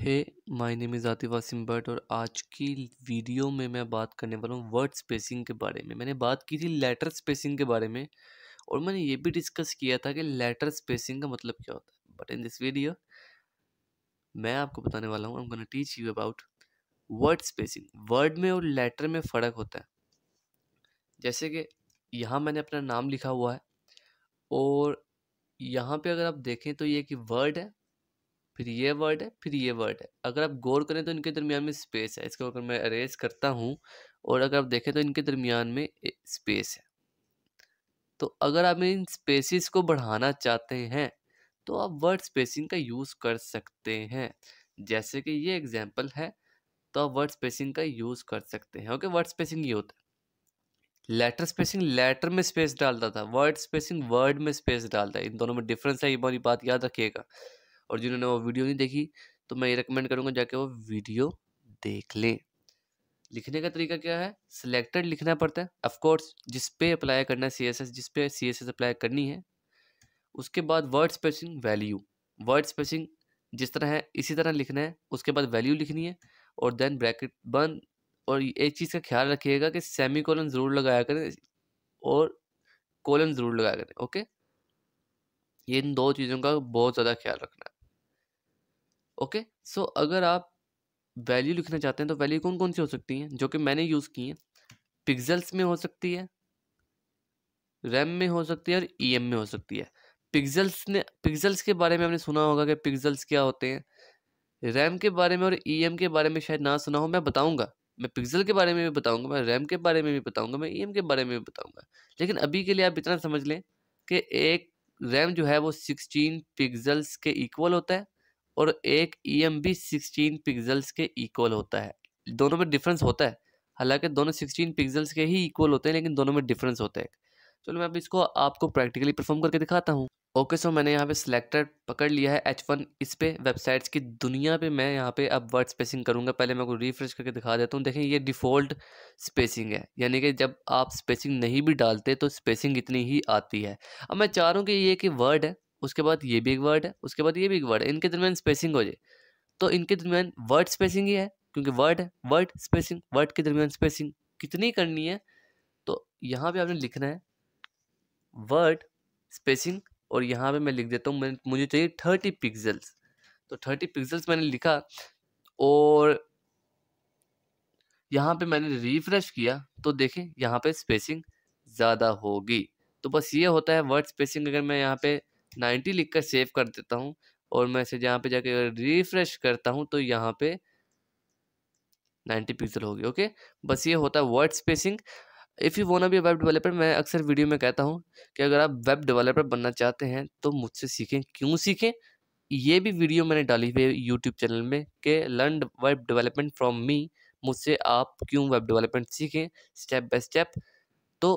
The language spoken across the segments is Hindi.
hey my name is Atif Wasim Bhat और आज की वीडियो में मैं बात करने वाला हूँ वर्ड स्पेसिंग के बारे में मैंने बात की थी लेटर स्पेसिंग के बारे में और मैंने ये भी डिस्कस किया था कि लेटर स्पेसिंग का मतलब क्या होता है बट इन दिस वीडियो मैं आपको बताने वाला हूँ I am gonna teach you about word spacing word में और लेटर में फ़र्क होता है जैसे कि यहाँ मैंने अपना नाम लिखा हुआ है और यहाँ पे अगर आप देखें तो ये कि वर्ड है फिर ये वर्ड है फिर ये वर्ड है अगर आप गौर करें तो इनके दरमियान में स्पेस है इसको अगर मैं अरेज करता हूँ और अगर आप देखें तो इनके दरमियान में स्पेस है तो अगर आप इन स्पेसिस को बढ़ाना चाहते हैं तो आप वर्ड स्पेसिंग का यूज़ कर सकते हैं जैसे कि ये एग्जाम्पल है तो आप वर्ड स्पेसिंग का यूज़ कर सकते हैं ओके वर्ड स्पेसिंग ये होता है लेटर स्पेसिंग लेटर में स्पेस डालता था वर्ड स्पेसिंग वर्ड में स्पेस डालता है इन दोनों में डिफरेंस है ये बारी बात याद रखिएगा और जिन्होंने वो वीडियो नहीं देखी तो मैं ये रिकमेंड करूँगा जाके वो वीडियो देख लें लिखने का तरीका क्या है सिलेक्टेड लिखना पड़ता है ऑफकोर्स जिस पे अप्लाई करना है सी एस एस जिस पे सी एस एस अप्लाई करनी है उसके बाद word spacing value word spacing जिस तरह है इसी तरह लिखना है उसके बाद वैल्यू लिखनी है और देन ब्रैकेट बंद और एक चीज़ का ख्याल रखिएगा कि सेमी कॉलन ज़रूर लगाया करें और कॉलन ज़रूर लगाया करें ओके ये इन दो चीज़ों का बहुत ज़्यादा ख्याल रखना है ओके सो so, अगर आप वैल्यू लिखना चाहते हैं तो वैल्यू कौन कौन सी हो सकती हैं जो कि मैंने यूज़ की हैं पिक्जल्स में हो सकती है रैम में हो सकती है और ई में हो सकती है पिक्जल्स ने पिक्जल्स के बारे में हमने सुना होगा कि पिक्जल्स क्या होते हैं रैम के बारे में और ई के बारे में शायद ना सुना हो मैं बताऊँगा मैं पिक्जल के बारे में भी बताऊँगा मैं रैम के बारे में भी बताऊँगा मैं ई के बारे में भी बताऊँगा लेकिन अभी के लिए आप इतना समझ लें कि एक रैम जो है वो सिक्सटीन पिक्जल्स के इक्वल होता है और एक E M be sixteen pixels के इक्वल होता है दोनों में डिफरेंस होता है हालांकि दोनों सिक्सटीन पिक्जल्स के ही इक्वल होते हैं लेकिन दोनों में डिफरेंस होता है चलो मैं अब इसको आपको प्रैक्टिकली परफॉर्म करके दिखाता हूँ ओके सो मैंने यहाँ पे सिलेक्टर पकड़ लिया है एच वन इस पर वेबसाइट्स की दुनिया पे मैं यहाँ पे अब वर्ड स्पेसिंग करूँगा पहले मैं को रिफ्रेश करके दिखा देता हूँ देखें ये डिफ़ॉल्ट स्पेसिंग है यानी कि जब आप स्पेसिंग नहीं भी डालते तो स्पेसिंग इतनी ही आती है अब मैं चाह रहा हूँ कि ये कि वर्ड है उसके बाद ये भी एक वर्ड है उसके बाद ये भी एक वर्ड है इनके दरमियान स्पेसिंग हो जाए तो इनके दरमियान वर्ड स्पेसिंग ही है क्योंकि वर्ड है वर्ड स्पेसिंग वर्ड के दरमियान स्पेसिंग कितनी करनी है तो यहाँ पे आपने लिखना है वर्ड स्पेसिंग और यहाँ पे मैं लिख देता हूँ मुझे चाहिए थर्टी पिक्सल्स तो थर्टी पिक्सल्स मैंने लिखा और यहाँ पे मैंने रिफ्रेश किया तो देखें यहाँ पे स्पेसिंग ज़्यादा होगी तो बस ये होता है वर्ड स्पेसिंग अगर मैं यहाँ पे नाइन्टी लिख कर सेव कर देता हूँ और मैं इसे जहाँ पे जाके अगर रिफ्रेश करता हूँ तो यहाँ पे नाइन्टी पिक्सल होगी ओके बस ये होता है word spacing if you wanna be web developer मैं अक्सर वीडियो में कहता हूँ कि अगर आप वेब डेवलपर बनना चाहते हैं तो मुझसे सीखें क्यों सीखें ये भी वीडियो मैंने डाली हुई है यूट्यूब चैनल में कि learn web development from me मुझसे आप क्यों वेब डेवलपमेंट सीखें स्टेप बाय स्टेप तो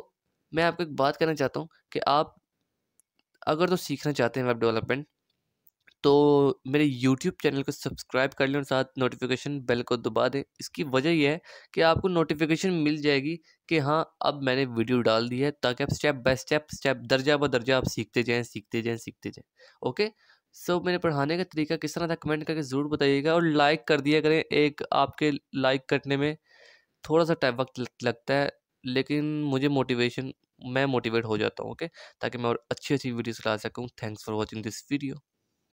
मैं आपको एक बात करना चाहता हूँ कि आप अगर तो सीखना चाहते हैं वेब डेवलपमेंट तो मेरे यूट्यूब चैनल को सब्सक्राइब कर लें और साथ नोटिफिकेशन बेल को दबा दें इसकी वजह यह है कि आपको नोटिफिकेशन मिल जाएगी कि हाँ अब मैंने वीडियो डाल दी है ताकि आप स्टेप बाय स्टेप स्टेप दर्जा ब दर्जा आप सीखते जाएँ सीखते जाएँ सीखते जाएँ ओके सो so, मेरे पढ़ाने का तरीका किस तरह था कमेंट करके ज़रूर बताइएगा और लाइक कर दिया करें एक आपके लाइक करने में थोड़ा सा टाइम वक्त लगता है लेकिन मुझे मोटिवेशन मैं मोटिवेट हो जाता हूँ ओके ताकि मैं और अच्छी अच्छी वीडियोस ला सकूँ thanks for watching this video